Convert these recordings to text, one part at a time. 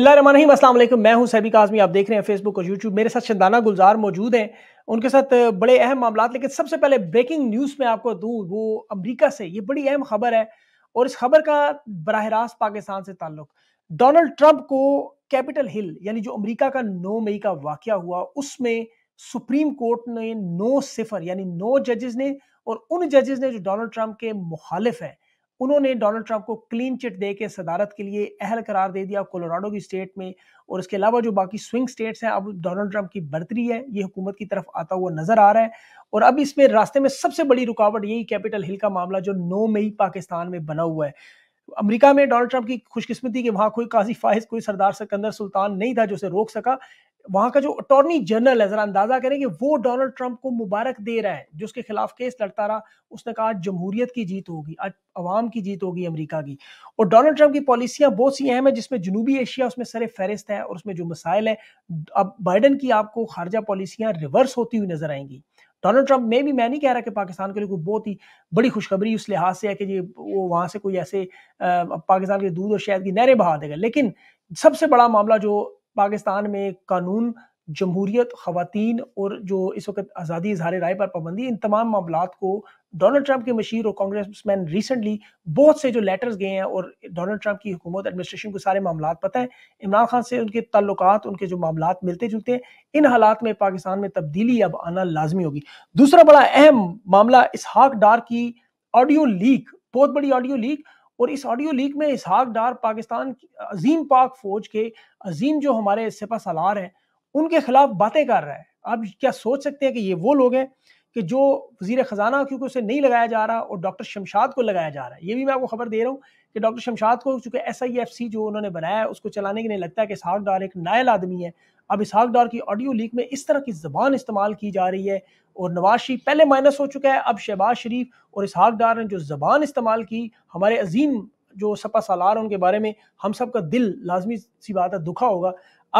रहीम असल मैं हूं सैबिक आजमी आप देख रहे हैं फेसबुक और यूट्यूब मेरे साथ शंदाना गुलजार मौजूद हैं उनके साथ बड़े अहम मामला लेकिन सबसे पहले ब्रेकिंग न्यूज़ में आपको दूँ वो अमरीका से ये बड़ी अहम खबर है और इस खबर का बरह रास्त पाकिस्तान से ताल्लुक डोनाल्ड ट्रंप को कैपिटल हिल यानी जो अमरीका का नौ मई का वाक़ हुआ उसमें सुप्रीम कोर्ट ने नौ सिफर यानी नौ जजेज ने और उन जजेस ने जो डोनाल्ड ट्रंप के मुखालिफ हैं उन्होंने डोनाल्ड ट्रंप को क्लीन चिट दे के सदारत के लिए अहल करार दे दिया कोलोराडो की स्टेट में और इसके अलावा जो बाकी स्विंग स्टेट्स हैं अब डोनाल्ड ट्रंप की बर्तरी है ये हुकूमत की तरफ आता हुआ नजर आ रहा है और अब इसमें रास्ते में सबसे बड़ी रुकावट यही कैपिटल हिल का मामला जो नौ मई पाकिस्तान में बना हुआ है अमेरिका में डोनाल्ड ट्रंप की खुशकिस्मती कि वहां कोई काजी फाइज कोई सरदार सिकंदर सुल्तान नहीं था जो उसे रोक सका वहां का जो अटॉर्नी जनरल है जरा अंदाजा करें कि वो डोनाल्ड ट्रंप को मुबारक दे रहा है जो उसके खिलाफ केस लड़ता रहा उसने कहा आज जमहूरियत की जीत होगी आज अवाम की जीत होगी अमेरिका की और डोनाल्ड ट्रंप की पॉलिसियां बहुत सी अहम है जिसमें जनूबी एशिया उसमें सर फहरिस्त है और उसमें जो मसाइल है अब बाइडन की आपको खारजा पॉलिसियां रिवर्स होती हुई नजर आएंगी डोनाल्ड ट्रंप में भी मैं नहीं कह रहा कि पाकिस्तान के लिए कोई बहुत ही बड़ी खुशखबरी उस लिहाज से है कि ये वो वहाँ से कोई ऐसे पाकिस्तान के दूध और शहद की नहरें बहा देगा लेकिन सबसे बड़ा मामला जो पाकिस्तान में कानून जमहूरियत खातन और जो इस वक्त आज़ादी इजहार राय पर पाबंदी इन तमाम मामला को डोनाल्ड ट्रंप के मशीर और कांग्रेस मैन रिसेंटली बहुत से जो लेटर्स गए हैं और डोनाल्ड ट्रंप की हुकूमत एडमिनिस्ट्रेशन को सारे मामला पता है इमरान खान से उनके तल्लक उनके जो मामला मिलते जुलते हैं इन हालात में पाकिस्तान में तब्दीली अब आना लाजमी होगी दूसरा बड़ा अहम मामला इसहाक डार की ऑडियो लीक बहुत बड़ी ऑडियो लीक और इस ऑडियो लीक में इसहाक डार पाकिस्तान की अजीम पाक फौज के अजीम जो हमारे सिपा सलार हैं उनके खिलाफ बातें कर रहा है आप क्या सोच सकते हैं कि ये वो लोग हैं कि जो वजीर ख़जाना क्योंकि उसे नहीं लगाया जा रहा और डॉक्टर शमशाद को लगाया जा रहा है ये भी मैं आपको खबर दे रहा हूँ कि डॉक्टर शमशाद को चूँकि एस आई एफ सी जो उन्होंने बनाया है उसको चलाने के लिए लगता है कि इसहाक डार एक नायल आदमी है अब इसहाक डार की ऑडियो लीक में इस तरह की जबान इस्तेमाल की जा रही है और नवाज शरीफ पहले माइनस हो चुका है अब शहबाज शरीफ और इसहाक डार ने जो जबान इस्तेमाल की हमारे अजीम जो सपा सालार उनके बारे में हम सब का दिल लाजमी सी बात है दुखा होगा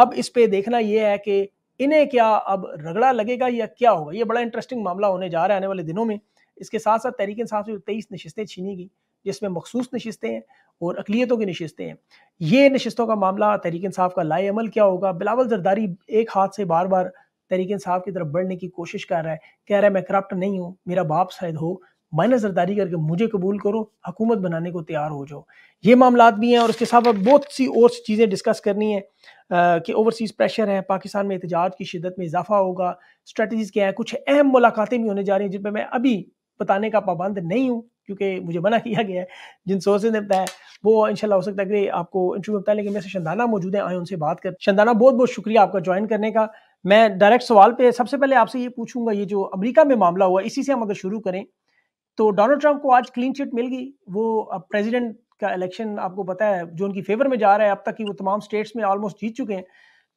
अब इस पर देखना यह है कि इन्हें क्या अब रगड़ा लगेगा या क्या होगा ये बड़ा इंटरेस्टिंग मामला होने जा रहा है आने वाले दिनों में इसके साथ साथ तहरीक इंसाफ से तेईस नशस्तें छीनी गई जिसमें मखसूस नशस्तें हैं और अकलीतों की नशस्तें हैं ये नशस्तों का मामला तहरीक इंसाफ का लाए अमल क्या होगा बिलावल जरदारी एक हाथ से बार बार तहरीक इंसाफ की तरफ बढ़ने की कोशिश कर रहा है कह रहा है मैं करप्ट नहीं हूँ मेरा बाप शायद हो माइनस जरदारी करके मुझे कबूल करो हुकूमत बनाने को तैयार हो जाओ ये मामला भी हैं और उसके साथ बहुत सी और चीज़ें डिस्कस करनी है आ, कि ओवरसीज़ प्रेशर है पाकिस्तान में एहतजाज की शिदत में इजाफा होगा स्ट्रेटजीज़ क्या है कुछ अहम मुलाकातें भी होने जा रही हैं जिन पर मैं अभी बताने का पाबंद नहीं हूँ क्योंकि मुझे मना किया गया है जिन सोर्सेज ने बताया वो इनशाला हो सकता है कि आपको इंटरव्यू बताया लेकिन मेरे शंदाना मौजूद है आए उनसे बात कर शंदाना बहुत बहुत शुक्रिया आपका ज्वाइन करने का मैं डायरेक्ट सवाल पे सबसे पहले आपसे ये पूछूंगा ये जो अमेरिका में मामला हुआ इसी से हम अगर शुरू करें तो डोनाल्ड ट्रंप को आज क्लीन चिट मिल गई वो प्रेसिडेंट का इलेक्शन आपको पता है जो उनकी फेवर में जा रहा है अब तक कि वो तमाम स्टेट्स में ऑलमोस्ट जीत चुके हैं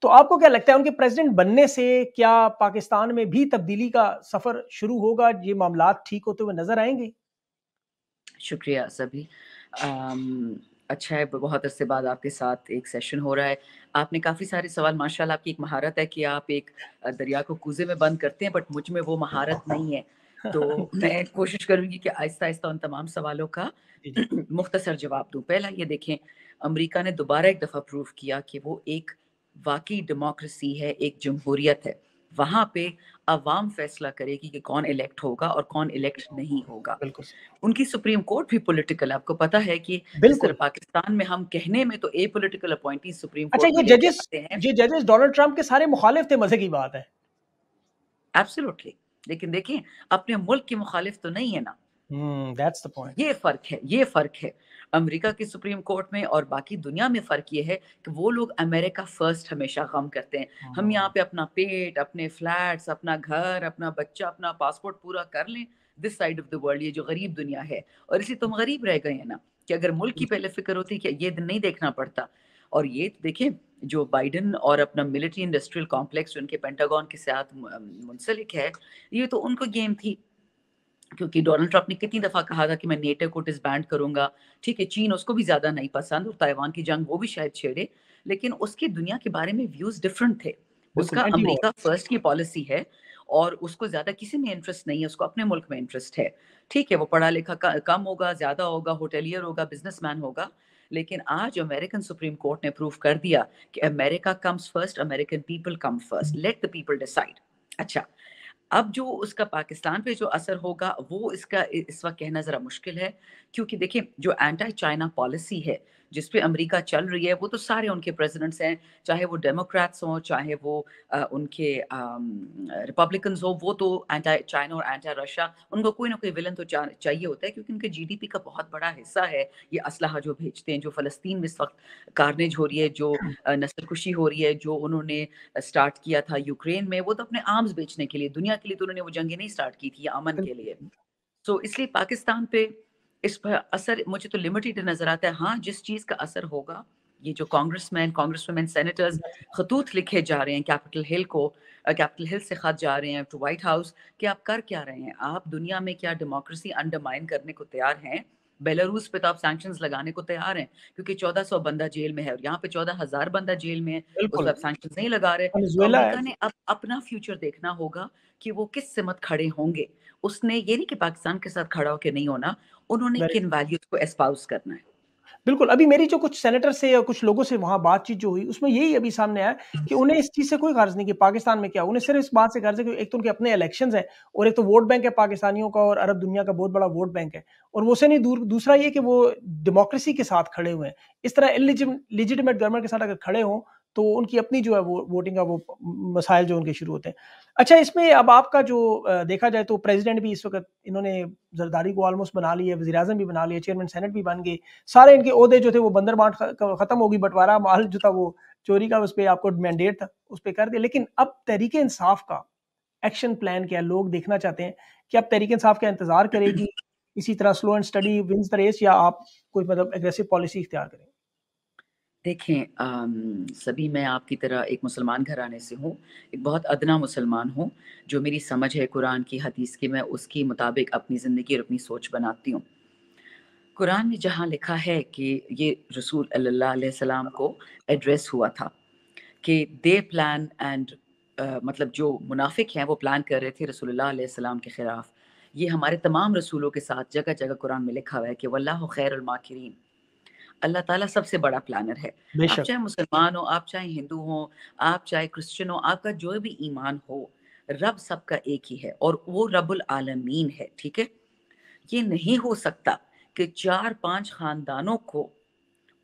तो आपको क्या लगता है उनके प्रेसिडेंट बनने से क्या पाकिस्तान में भी तब्दीली का सफर शुरू होगा ये मामला ठीक होते हुए नजर आएंगे शुक्रिया सभी आम, अच्छा है बहुत अरसे बाद आपके साथ एक सेशन हो रहा है आपने काफ़ी सारे सवाल माशाल्लाह आपकी एक महारत है कि आप एक दरिया को कूजे में बंद करते हैं बट मुझ में वो महारत नहीं है तो मैं कोशिश करूंगी कि आहिस्ता आहिस्ता उन तमाम सवालों का मुख्तसर जवाब दूं पहला ये देखें अमेरिका ने दोबारा एक दफ़ा प्रूव किया कि वो एक वाकई डेमोक्रेसी है एक जमहूरियत है वहाँ पे अवाम फैसला करेगी कि कौन इलेक्ट होगा और कौन इलेक्ट नहीं होगा उनकी सुप्रीम कोर्ट भी पॉलिटिकल आपको पता है कि बिल्कुल पाकिस्तान में हम कहने में तो ए पोलिटिकल अपॉइंटी सुप्रीम अच्छा ये जजेस ये जजेस डोनाल्ड ट्रंप के सारे मुखालिफ थे मजे की बात है एब्सोल्युटली लेकिन देखें अपने मुल्क की मुखालिफ तो नहीं है ना दैट्स द पॉइंट ये फर्क है ये फर्क है अमेरिका की सुप्रीम कोर्ट में और बाकी दुनिया में फर्क ये है कि वो लोग अमेरिका फर्स्ट हमेशा गम करते हैं हम हाँ। यहाँ पे अपना पेट अपने फ्लैट्स अपना घर अपना बच्चा अपना पासपोर्ट पूरा कर लें this side of the world ये जो गरीब दुनिया है और इसलिए तुम गरीब रह गए हैं ना कि अगर मुल्क की पहले फिक्र होती कि ये दिन नहीं देखना पड़ता और ये तो देखिए जो बाइडन और अपना मिलिट्री इंडस्ट्रियल कॉम्प्लेक्स उनके पेंटागॉन के साथ मुंसलिक है ये तो उनको गेम थी क्योंकि डोनाल्ड ट्रंप ने कितनी दफ़ा कहा था कि मैं नेटो को डिसबैंड करूंगा ठीक है चीन उसको भी ज़्यादा नहीं पसंद और ताइवान की जंग वो भी शायद छेड़े लेकिन उसके दुनिया के बारे में व्यूज़ डिफरेंट थे उसका अमेरिका फर्स्ट की पॉलिसी है और उसको ज़्यादा किसी में इंटरेस्ट नहीं है उसको अपने मुल्क में इंटरेस्ट है ठीक है वो पढ़ा लिखा कम होगा ज़्यादा होगा होटेलियर होगा बिजनेसमैन होगा लेकिन आज अमेरिकन सुप्रीम कोर्ट ने प्रूव कर दिया कि America comes first American people come first let the people decide अच्छा अब जो उसका पाकिस्तान पे जो असर होगा वो इसका इस वक्त कहना ज़रा मुश्किल है क्योंकि देखिए जो एंटी चाइना पॉलिसी है जिस पे अमेरिका चल रही है वो तो सारे उनके प्रेसिडेंट्स हैं चाहे वो डेमोक्रेट्स हों चाहे वो आ, उनके रिपब्लिकन हों वो तो एंटी चाइना और एंटी रशिया उनको कोई ना कोई विलन तो चा, चाहिए होता है क्योंकि उनके जीडीपी का बहुत बड़ा हिस्सा है ये असलाह जो भेजते हैं जो फ़लस्तीन में इस वक्त कारनेज हो रही है जो हाँ। नस्ल हो रही है जो उन्होंने स्टार्ट किया था यूक्रेन में वो तो अपने आर्म्स बेचने के लिए दुनिया के लिए तो उन्होंने वो जंगें नहीं स्टार्ट की थी अमन के लिए सो इसलिए पाकिस्तान पे इस पर असर मुझे तो लिमिटेड नजर आता है हाँ जिस चीज का असर होगा ये जो congress man congress women senators खतूत लिखे जा रहे हैं कैपिटल हिल को कैपिटल हिल से खत जा रहे हैं टू व्हाइट हाउस कि आप कर क्या रहे हैं आप दुनिया में क्या डेमोक्रेसी अंडरमाइन करने को तैयार हैं बेलारूस पे तो आप सैंक्शन लगाने को तैयार हैं क्योंकि 1400 बंदा जेल में है और यहाँ पे 14000 बंदा जेल में है उस आप सैंक्शन नहीं लगा रहे तो अमेरिका ने अब अपना फ्यूचर देखना होगा कि वो किस सिमत खड़े होंगे उसने ये नहीं कि पाकिस्तान के साथ खड़ा होकर नहीं होना उन्होंने किन वैल्यूज को एस्पाउस करना है बिल्कुल अभी मेरी जो कुछ सेनेटर से या कुछ लोगों से वहां बातचीत जो हुई उसमें यही अभी सामने आया हम्म। कि उन्हें इस चीज से कोई गर्ज नहीं कि पाकिस्तान में क्या उन्हें सिर्फ इस बात से गर्ज है कि एक तो उनके अपने इलेक्शन है और एक तो वोट बैंक है पाकिस्तानियों का और अरब दुनिया का बहुत बड़ा वोट बैंक है और वो से नहीं दूर दूसरा ये कि वो डेमोक्रेसी के साथ खड़े हुए हैं इस तरह इलिजिमेट गवर्नमेंट के साथ अगर खड़े हों तो उनकी अपनी जो है वो वोटिंग का वो मसाइल जो उनके शुरू होते हैं अच्छा इसमें अब आपका जो देखा जाए तो प्रेसिडेंट भी इस वक्त इन्होंने जरदारी को ऑलमोस्ट बना लिया वजी अजम भी बना लिया चेयरमैन सेनेट भी बन गए सारे इनके अहदे जो थे वो बंदर बांट खत्म होगी बंटवारा माल जो था वो चोरी का उस पर आपको मैंडेट था उस पर कर दिया लेकिन अब तहरीक इंसाफ का एक्शन प्लान क्या लोग देखना चाहते हैं कि अब तहरीक इंसाफ का इंतजार करेगी इसी तरह slow and steady wins the race या आप कोई मतलब एग्रेसिव पॉलिसी इख्तियार करें देखें सभी मैं आपकी तरह एक मुसलमान घराने से हूँ एक बहुत अदना मुसलमान हूँ जो मेरी समझ है कुरान की हदीस की मैं उसके मुताबिक अपनी ज़िंदगी और अपनी सोच बनाती हूँ कुरान में जहाँ लिखा है कि ये रसूल अल्लाम को एड्रेस हुआ था कि दे प्लान एंड मतलब जो मुनाफिक हैं वो प्लान कर रहे थे रसूल के ख़िलाफ़ ये हमारे तमाम रसूलों के साथ जगह जगह कुरान में लिखा हुआ है कि वल्ला खैरमाकरीन अल्लाह ताला सबसे बड़ा प्लानर है आप चाहे मुसलमान हो आप चाहे हिंदू हो आप चाहे क्रिश्चियन हो आपका जो भी ईमान हो रब सबका एक ही है और वो रबुल आलमीन है ठीक है ये नहीं हो सकता कि चार पांच खानदानों को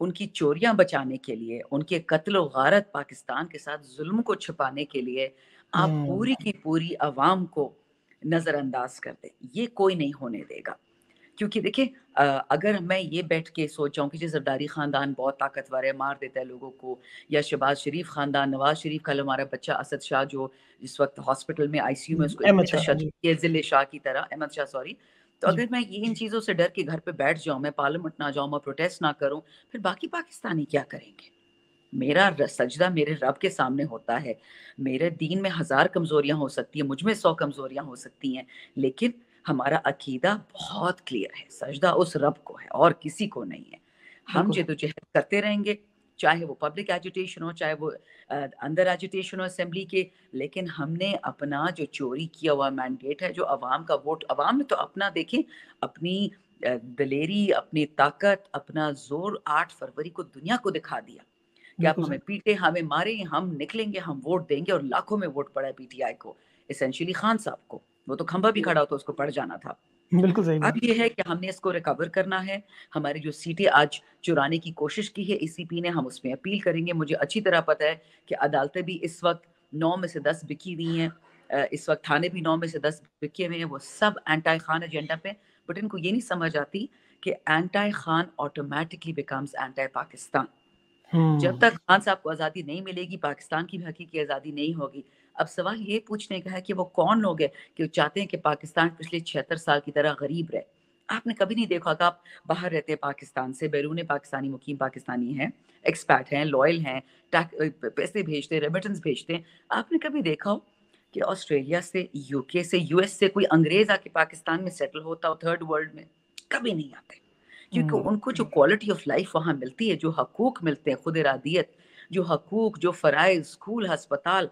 उनकी चोरियां बचाने के लिए उनके कत्ल गारत पाकिस्तान के साथ जुल्म को छुपाने के लिए आप हम्म। पूरी की पूरी आवाम को नजरअंदाज कर दें ये कोई नहीं होने देगा क्योंकि देखिए अगर मैं ये बैठ के सोच जाऊँ कि जी जरदारी ख़ानदान बहुत ताकतवर है मार देता है लोगों को या शहबाज शरीफ ख़ानदान नवाज शरीफ कल हमारा बच्चा असद शाह जो इस वक्त हॉस्पिटल में आईसीयू में उसको जिले शाह की तरह अहमद शाह सॉरी तो अगर मैं ये इन चीज़ों से डर के घर पर बैठ जाऊँ मैं पार्लियामेंट ना जाऊँ मैं प्रोटेस्ट ना करूँ फिर बाकी पाकिस्तानी क्या करेंगे मेरा सजदा मेरे रब के सामने होता है मेरे दीन में हज़ार कमज़ोरियाँ हो सकती हैं मुझ में सौ कमज़ोरियाँ हो सकती हैं लेकिन हमारा अकीदा बहुत क्लियर है सजदा उस रब को है और किसी को नहीं है हम जदोजहद करते रहेंगे चाहे वो पब्लिक एजुटेशन हो चाहे वो अंदर एजुटेशन हो असेंबली के लेकिन हमने अपना जो चोरी किया हुआ मैंडेट है जो अवाम का वोट अवाम ने तो अपना देखें अपनी दलेरी अपनी ताकत अपना जोर आठ फरवरी को दुनिया को दिखा दिया कि आप हमें पीटे हमें मारे हम निकलेंगे हम वोट देंगे और लाखों में वोट पड़ा है पीटीआई को इसेंशियली खान साहब को वो तो खंभा भी खड़ा होता उसको पड़ जाना था बिल्कुल सही अब ये है कि हमने इसको रिकवर करना है हमारी जो सीटें आज चुराने की कोशिश की है पी ने हम उसमें अपील करेंगे मुझे अच्छी तरह पता है कि अदालतें भी इस वक्त नौ में से दस बिकी हुई हैं इस वक्त थाने भी नौ में से दस बिके हुए हैं वो सब एंटी खान एजेंडा पे बट इनको ये नहीं समझ आती कि anti Khan automatically becomes anti Pakistan जब तक खान साहब को आज़ादी नहीं मिलेगी पाकिस्तान की भी हकीकी आज़ादी नहीं होगी अब सवाल ये पूछने का है कि वो कौन लोग हैं कि वो चाहते हैं कि पाकिस्तान पिछले छिहत्तर साल की तरह गरीब रहे आपने कभी नहीं देखा कि आप बाहर रहते हैं पाकिस्तान से बैरून पाकिस्तानी मुकीम पाकिस्तानी हैं एक्सपैट हैं लॉयल हैं पैसे भेजते हैं रेमिटेंस भेजते हैं आपने कभी देखा हो कि ऑस्ट्रेलिया से यूके से यूएस से कोई अंग्रेज आके पाकिस्तान में सेटल होता हो थर्ड वर्ल्ड में कभी नहीं आते क्योंकि हम्म। उनको जो क्वालिटी ऑफ लाइफ वहाँ मिलती है जो हकूक मिलते हैं खुद इरादियत जो हकूक जो फ़राइज स्कूल हस्पताल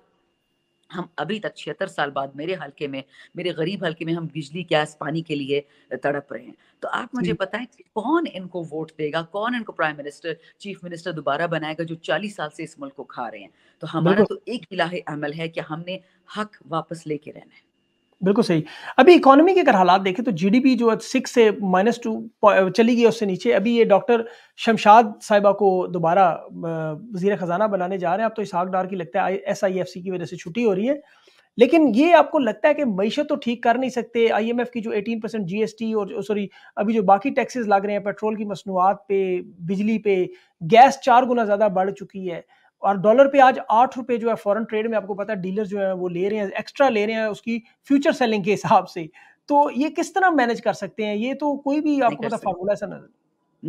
हम अभी तक छिहत्तर साल बाद मेरे हल्के में मेरे गरीब हल्के में हम बिजली गैस पानी के लिए तड़प रहे हैं तो आप मुझे बताएं कौन इनको वोट देगा कौन इनको प्राइम मिनिस्टर चीफ मिनिस्टर दोबारा बनाएगा जो चालीस साल से इस मुल्क को खा रहे हैं तो हमारा तो एक इलाह अमल है कि हमने हक वापस लेके रहना है बिल्कुल सही अभी इकोनॉमी के अगर हालात देखें तो जीडीपी जो है सिक्स से माइनस टू चली गई उससे नीचे अभी ये डॉक्टर शमशाद साहिबा को दोबारा वजीर ख़जाना बनाने जा रहे हैं अब तो इसहाक डार की लगता है एस आई एफ सी की वजह से छुट्टी हो रही है लेकिन ये आपको लगता है कि मीशत तो ठीक कर नहीं सकते आई एम एफ की जो eighteen percent G S T और सॉरी अभी जो बाकी टैक्सेस लग रहे हैं पेट्रोल की मसनूआत पे बिजली पे गैस चार गुना ज़्यादा बढ़ चुकी है और डॉलर पे आज आठ रुपये जो है फॉरेन ट्रेड में आपको पता है डीलर जो है वो ले रहे हैं एक्स्ट्रा ले रहे हैं उसकी फ्यूचर सेलिंग के हिसाब से तो ये किस तरह मैनेज कर सकते हैं ये तो कोई भी आपको पता फार्मूला सा नजर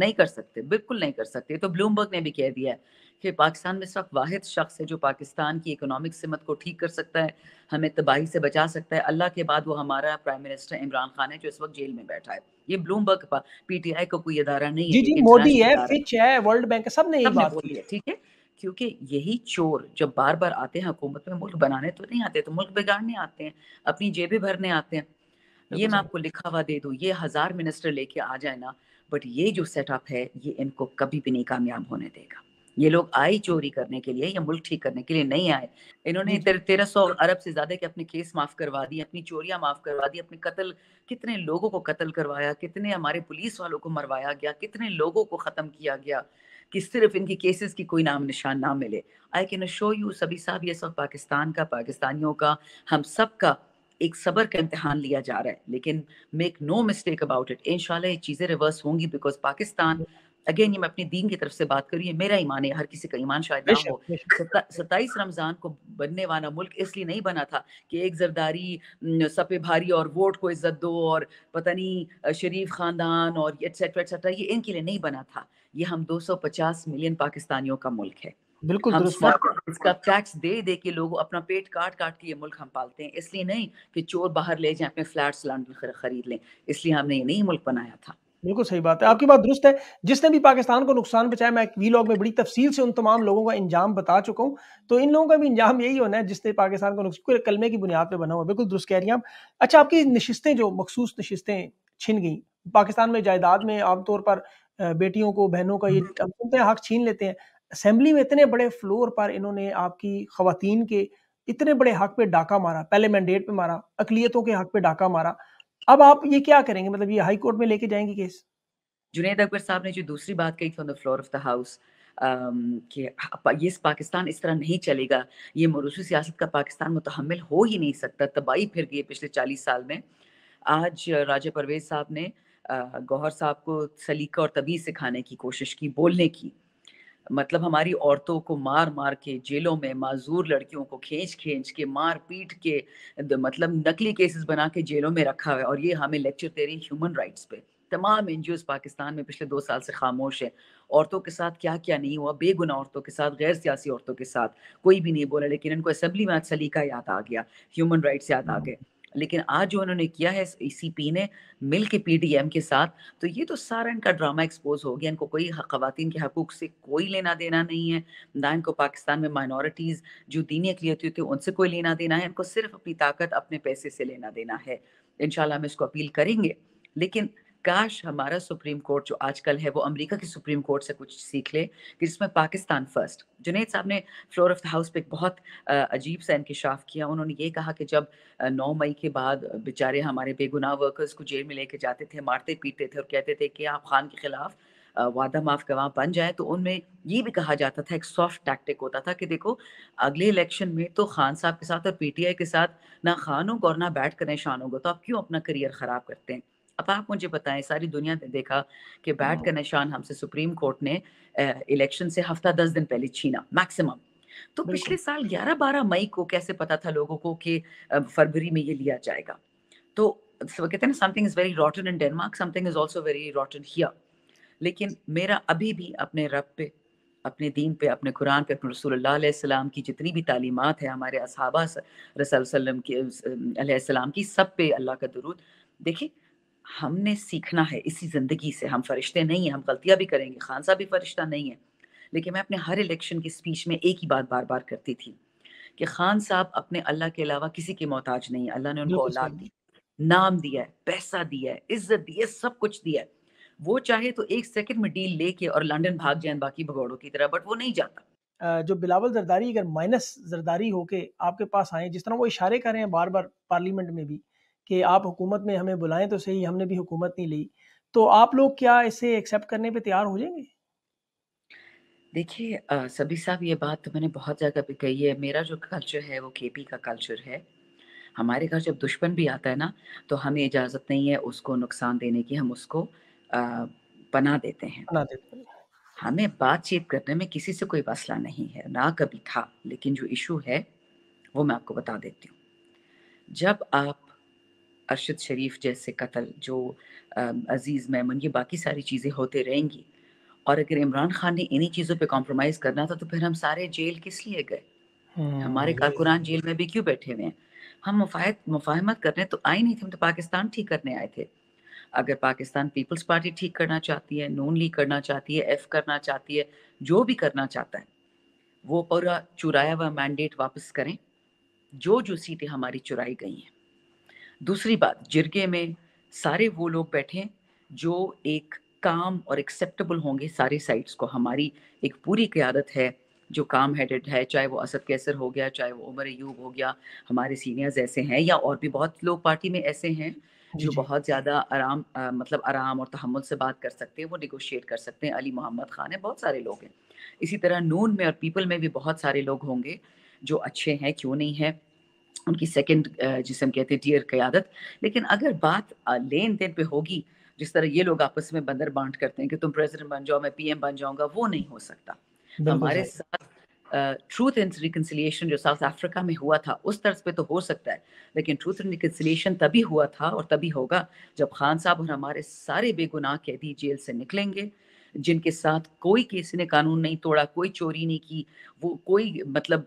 नहीं कर सकते बिल्कुल नहीं कर सकते तो ब्लूमबर्ग ने भी कह दिया है कि पाकिस्तान में सख्त वाहिद शख्स है जो पाकिस्तान की इकोनॉमिक सिमत को ठीक कर सकता है हमें तबाही से बचा सकता है अल्लाह के बाद वो हमारा प्राइम मिनिस्टर इमरान खान है जो इस वक्त जेल में बैठा है ये ब्लूमबर्ग पीटीआई का कोई अदारा नहीं जी, है जी मोदी है फिच है वर्ल्ड बैंक है सब ने है ठीक है क्योंकि यही चोर जब बार बार आते हैं हुकूमत में मुल्क बनाने तो नहीं आते तो मुल्क बिगाड़ने आते हैं अपनी जेबें भरने आते हैं ये मैं आपको लिखा हुआ दे दूँ ये हजार मिनिस्टर लेके आ जाए ना बट ये जो सेटअप है ये इनको कभी भी नहीं कामयाब होने देगा ये लोग आए चोरी करने के लिए या मुल्क ठीक करने के लिए नहीं आए इन्होंने तेरह तेरह सौ अरब से ज्यादा के अपने केस माफ करवा दिए अपनी चोरियां माफ करवा दी अपने कत्ल कितने लोगों को कत्ल करवाया कितने हमारे पुलिस वालों को मरवाया गया कितने लोगों को खत्म किया गया कि सिर्फ इनकी केसेस की कोई नाम निशान ना मिले आई कैन शो यू सभी साहब ये सब पाकिस्तान का पाकिस्तानियों का हम सब का एक सबर का इम्तहान लिया जा रहा है लेकिन make no mistake about it इन ये चीज़ें रिवर्स होंगी बिकॉज पाकिस्तान अगेन ये मैं अपनी दीन की तरफ से बात करूँ ये मेरा ईमान है हर किसी का ईमान शायद ना हो सत्ताईस रमजान को बनने वाला मुल्क इसलिए नहीं बना था कि एक जरदारी सपे भारी और वोट को इज्जत दो और पता नहीं शरीफ खानदान और एटसेट्रा एटसेट्रा ये इनके लिए नहीं बना था ये हम 250 मिलियन पाकिस्तानियों का मुल्क है बिल्कुल हम सब इसका टैक्स दे दे के लोग अपना पेट काट काट के ये मुल्क हम पालते हैं इसलिए नहीं कि चोर बाहर ले जाए अपने फ्लैट्स लैंड खरीद लें इसलिए हमने ये नहीं मुल्क बनाया था बिल्कुल सही बात है आपकी बात दुरुस्त है जिसने भी पाकिस्तान को नुकसान पहुंचाया मैं वी लॉग में बड़ी तफसील से उन तमाम लोगों का इंजाम बता चुका हूँ तो इन लोगों का भी इंजाम यही होना है जिसने पाकिस्तान को नुकसान कलमे की बुनियाद पर बना हुआ बिल्कुल दुरुस्त कह रही हैं आप अच्छा आपकी नशस्तें जो मखसूस नशस्तें छिन गई पाकिस्तान में जायदाद में आमतौर पर बेटियों को बहनों का ये हम्म। सुनते हैं हक छीन लेते हैं असम्बली में इतने बड़े फ्लोर पर इन्होंने आपकी खातन के इतने बड़े हक पे डाका मारा पहले मैंडेट पे मारा अकलीतों के हक पे डाका मारा अब आप ये क्या करेंगे मतलब ये हाई कोर्ट में लेके जाएंगे केस जुनेद अकबर साहब ने जो दूसरी बात कही थी on the floor of the house कि ये पाकिस्तान इस तरह नहीं चलेगा ये मरूसी सियासत का पाकिस्तान मुतहमल हो ही नहीं सकता तबाही फिर गई पिछले चालीस साल में आज राजा परवेज साहब ने गौहर साहब को सलीका और तबीज़ सिखाने की कोशिश की बोलने की मतलब हमारी औरतों को मार मार के जेलों में माजूर लड़कियों को खींच खींच के मार पीट के मतलब नकली केसेस बना के जेलों में रखा हुआ है और ये हमें लेक्चर दे रही ह्यूमन राइट्स पे तमाम एन पाकिस्तान में पिछले दो साल से खामोश है औरतों के साथ क्या क्या नहीं हुआ बेगुना औरतों के साथ गैर सियासी औरतों के साथ कोई भी नहीं बोला लेकिन इनको असम्बली में आज सलीका अच्छा याद आ गया ह्यूमन राइट्स याद आ हम्म। गए लेकिन आज जो उन्होंने किया है सी e ने मिल के एम के साथ तो ये तो सारा इनका ड्रामा एक्सपोज हो गया इनको कोई खातन के हकूक से कोई लेना देना नहीं है ना इनको पाकिस्तान में माइनॉरिटीज़ जो दीनी अकलीत होती है उनसे कोई लेना देना है इनको सिर्फ अपनी ताकत अपने पैसे से लेना देना है इन हम इसको अपील करेंगे लेकिन काश हमारा सुप्रीम कोर्ट जो आजकल है वो अमेरिका की सुप्रीम कोर्ट से कुछ सीख ले कि जिसमें पाकिस्तान फर्स्ट जुनेद साहब ने फ्लोर ऑफ द हाउस पे एक बहुत अजीब सा इंकशाफ किया उन्होंने ये कहा कि जब नौ मई के बाद बेचारे हमारे बेगुनाह वर्कर्स को जेल में लेके जाते थे मारते पीटते थे और कहते थे कि आप खान के खिलाफ वादा माफ गवाह बन जाए तो उनमें ये भी कहा जाता था एक सॉफ्ट टैक्टिक होता था कि देखो अगले इलेक्शन में तो खान साहब के साथ और पीटीआई के साथ ना खान होगा और ना बैठ कर निशान होगा तो आप क्यों अपना करियर खराब करते हैं अब आप मुझे बताएं सारी दुनिया ने देखा कि बैट का हाँ। निशान हमसे सुप्रीम कोर्ट ने इलेक्शन से हफ्ता दस दिन पहले छीना मैक्सिमम तो पिछले साल 11-12 मई को कैसे पता था लोगों को कि फरवरी में ये लिया जाएगा तो कहते हैं something is very rotten in Denmark something is also very rotten here लेकिन मेरा अभी भी अपने रब पे अपने दीन पे अपने कुरान पे अपने रसूलुल्लाह की जितनी भी तालीमत है हमारे असहाबा रसलम की की सब पे अल्लाह का दरूद देखिए हमने सीखना है इसी ज़िंदगी से हम फरिश्ते नहीं हैं हम गलतियां भी करेंगे खान साहब भी फरिश्ता नहीं है लेकिन मैं अपने हर इलेक्शन की स्पीच में एक ही बात बार बार करती थी कि खान साहब अपने अल्लाह के अलावा किसी के मोहताज नहीं है अल्लाह ने उनको औलाद दी नाम दिया है पैसा दिया है इज्जत दी है सब कुछ दिया है वो चाहे तो एक सेकंड में डील लेके और लंदन भाग जाए बाकी भगौड़ों की तरह बट वो नहीं जाता जो बिलावल जरदारी अगर माइनस जरदारी होके आपके पास आए जिस तरह वो इशारे कर रहे हैं बार बार पार्लियामेंट में भी कि आप हुकूमत में हमें बुलाएं तो सही हमने भी हुकूमत नहीं ली तो आप लोग क्या इसे एक्सेप्ट करने पे तैयार हो जाएंगे देखिए सभी साहब ये बात तो मैंने बहुत जगह पे कही है मेरा जो कल्चर है वो केपी का कल्चर है हमारे घर जब दुश्मन भी आता है ना तो हमें इजाज़त नहीं है उसको नुकसान देने की हम उसको बना देते हैं देते हैं हमें बातचीत करने में किसी से कोई मसला नहीं है ना कभी था लेकिन जो इशू है वो मैं आपको बता देती हूँ जब आप अरशद शरीफ जैसे कत्ल जो अजीज़ मैमन ये बाकी सारी चीज़ें होते रहेंगी और अगर इमरान खान ने इन्हीं चीज़ों पे कॉम्प्रोमाइज़ करना था तो फिर हम सारे जेल किस लिए गए हम्म, हमारे कारकुरान तो जेल में भी क्यों बैठे हुए हैं हम मुफाहत मुफाहमत करने तो आए नहीं थे हम तो पाकिस्तान ठीक करने आए थे अगर पाकिस्तान पीपल्स पार्टी ठीक करना चाहती है नून लीग करना चाहती है एफ करना चाहती है जो भी करना चाहता है वो पूरा चुराया हुआ मैंडेट वापस करें जो जो सीटें हमारी चुराई गई हैं दूसरी बात जिरगे में सारे वो लोग बैठे जो एक काम और एक्सेप्टेबल होंगे सारे साइड्स को हमारी एक पूरी क्यादत है जो काम हेडेड है चाहे वो असद कैसर हो गया चाहे वो उमर यूब हो गया हमारे सीनियर्स ऐसे हैं या और भी बहुत लोग पार्टी में ऐसे हैं जो बहुत ज़्यादा आराम आ, मतलब आराम और तहमुल से बात कर सकते हैं वो निगोशिएट कर सकते हैं अली मोहम्मद खान है बहुत सारे लोग हैं इसी तरह नून में और पीपल में भी बहुत सारे लोग होंगे जो अच्छे हैं क्यों नहीं है उनकी सेकंड जिसे हम कहते हैं डियर क्यादत लेकिन अगर बात लेन देन पे होगी जिस तरह ये लोग आपस में बंदर बांट करते हैं कि तुम प्रेसिडेंट बन जाओ मैं पीएम बन जाऊंगा वो नहीं हो सकता हमारे साथ ट्रूथ एंड रिकन्सिलियेशन जो साउथ अफ्रीका में हुआ था उस तर्ज पे तो हो सकता है लेकिन ट्रूथ एंड रिकन्सिलियेशन तभी हुआ था और तभी होगा जब खान साहब और हमारे सारे बेगुनाह कैदी जेल से निकलेंगे जिनके साथ कोई किसी ने कानून नहीं तोड़ा कोई चोरी नहीं की वो कोई मतलब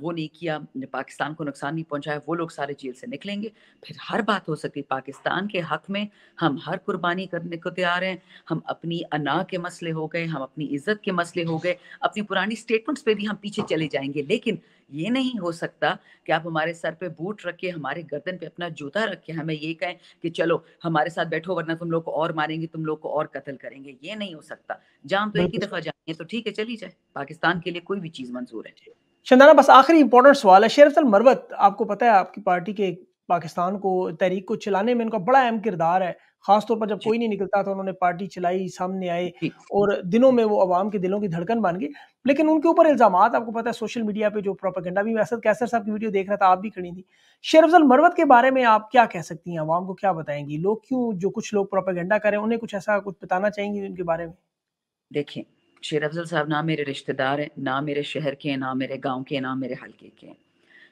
वो नहीं किया पाकिस्तान को नुकसान नहीं पहुंचाया वो लोग सारे जेल से निकलेंगे फिर हर बात हो सकती है पाकिस्तान के हक में हम हर कुर्बानी करने को तैयार हैं हम अपनी अना के मसले हो गए हम अपनी इज्जत के मसले हो गए अपनी पुरानी स्टेटमेंट्स पे भी हम पीछे चले जाएंगे लेकिन ये नहीं हो सकता कि आप हमारे सर पे बूट रख के हमारे गर्दन पे अपना जूता रख के हमें ये कहें कि चलो हमारे साथ बैठो वरना तुम लोग को और मारेंगे तुम लोग को और कत्ल करेंगे ये नहीं हो सकता जाम तो एक ही दफा जाएंगे तो ठीक है चली जाए पाकिस्तान के लिए कोई भी चीज मंजूर है चंदाना बस आखिरी इंपॉर्टेंट सवाल है शेर मरवत आपको पता है आपकी पार्टी के पाकिस्तान को तहरीक को चलाने में इनका बड़ा अहम किरदार है खासतौर पर जब कोई नहीं निकलता था तो उन्होंने पार्टी चलाई सामने आए और दिनों में वो आवाम के दिलों की धड़कन बन गई लेकिन उनके ऊपर इल्जाम आपको पता है सोशल मीडिया पे जो प्रोपागेंडा भी असद कैसर साहब की वीडियो देख रहा था आप भी खड़ी थी शेर अफजल मरवत के बारे में आप क्या कह सकती हैं आवाम को क्या बताएंगी लोग क्यों जो कुछ लोग प्रोपागेंडा करें उन्हें कुछ ऐसा कुछ बताना चाहेंगी उनके बारे में देखें शेर अफजल साहब ना मेरे रिश्तेदार हैं ना मेरे शहर के ना मेरे गाँव के ना मेरे हल्के के हैं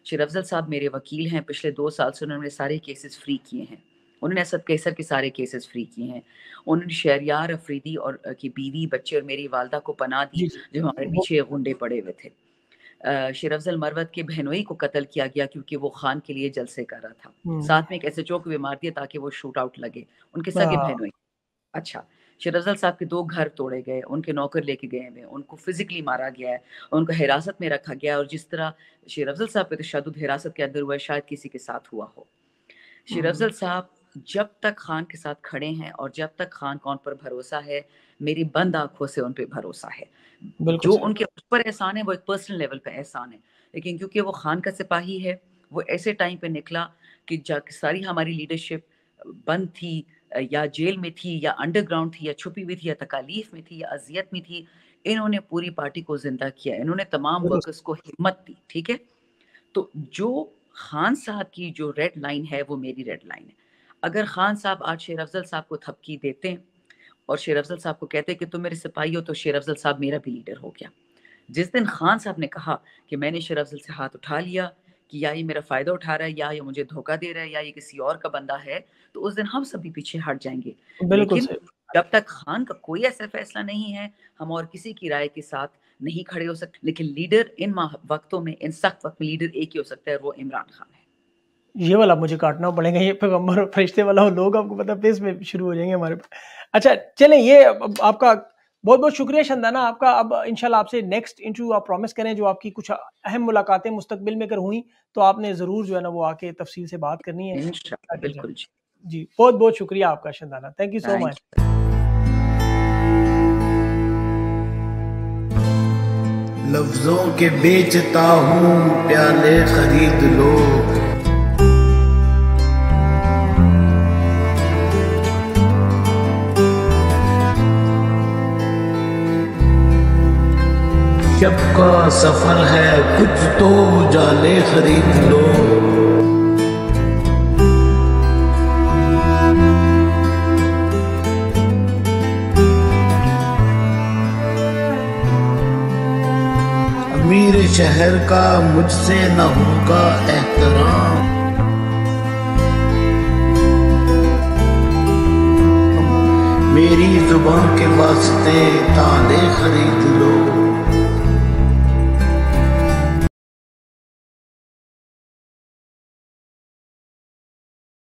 शेर अफजल साहब मेरे वकील हैं पिछले दो साल से उन्होंने सारे केसेस फ्री किए हैं उन्होंने असद कैसर के सारे केसेस फ्री किए हैं उन्होंने शहरियार अफरीदी और की बीवी बच्चे और मेरी वालदा को पना दी जो हमारे पीछे गुंडे पड़े हुए थे शेर अफजल मरवत के बहनोई को कत्ल किया गया क्योंकि वो खान के लिए जलसे कर रहा था हम्म। साथ में एक ऐसे चौक ओ भी मार दिया ताकि वो शूट आउट लगे उनके सगे हाँ। बहनोई अच्छा शेर साहब के दो घर तोड़े गए उनके नौकर लेके गए हैं उनको फिजिकली मारा गया है उनको हिरासत में रखा गया और जिस तरह शेर अफजल साहब का तशद हिरासत के अंदर हुआ शायद किसी के साथ हुआ हो शेर अफजल हम्म। साहब जब तक खान के साथ खड़े हैं और जब तक खान कौन पर भरोसा है मेरी बंद आंखों से उन पर भरोसा है जो उनके उस पर एहसान है वो एक पर्सनल लेवल पर एहसान है लेकिन क्योंकि वो खान का सिपाही है वो ऐसे टाइम पे निकला कि जा सारी हमारी लीडरशिप बंद थी या जेल में थी या अंडरग्राउंड थी या छुपी हुई थी या तकालीफ में थी या अजियत में थी इन्होंने पूरी पार्टी को जिंदा किया इन्होंने तमाम वर्कर्स को हिम्मत दी ठीक है तो जो खान साहब की जो रेड लाइन है वो मेरी रेड लाइन है अगर खान साहब आज शेर अफजल साहब को थपकी देते हैं और शेर अफजल साहब को कहते हैं कि तुम मेरे सिपाही हो तो शेर अफजल साहब मेरा भी लीडर हो गया जिस दिन खान साहब ने कहा कि मैंने शेर अफजल से हाथ उठा लिया कि या ये मेरा फ़ायदा उठा रहा है या ये मुझे धोखा दे रहा है या ये किसी और का बंदा है तो उस दिन हम सभी पीछे हट जाएंगे लेकिन जब तक खान का कोई ऐसा फैसला नहीं है हम और किसी की राय के साथ नहीं खड़े हो सकते लेकिन लीडर इन वक्तों में इन सख्त वक्त में लीडर एक ही हो सकता है वो इमरान खान है ये वाला मुझे काटना पड़ेगा ये पैगम्बर फरिश्ते वाला हो लोग आपको पता पेस में शुरू हो जाएंगे हमारे अच्छा चलें ये आपका बहुत बहुत शुक्रिया शंदाना आपका अब इनशाला आपसे नेक्स्ट इंटरव्यू आप प्रॉमिस करें जो आपकी कुछ अहम मुलाकातें मुस्तकबिल में अगर हुई तो आपने ज़रूर जो है ना वो आके तफसील से बात करनी है बिल्कुल जी जी बहुत बहुत शुक्रिया आपका Shandana thank you so much लफ्जों के बेचता हूँ प्याले खरीद लो जब का सफर है कुछ तो जाले खरीद लो अमीर शहर का मुझसे न होगा एहतराम मेरी जुबान के वास्ते ताले खरीद लो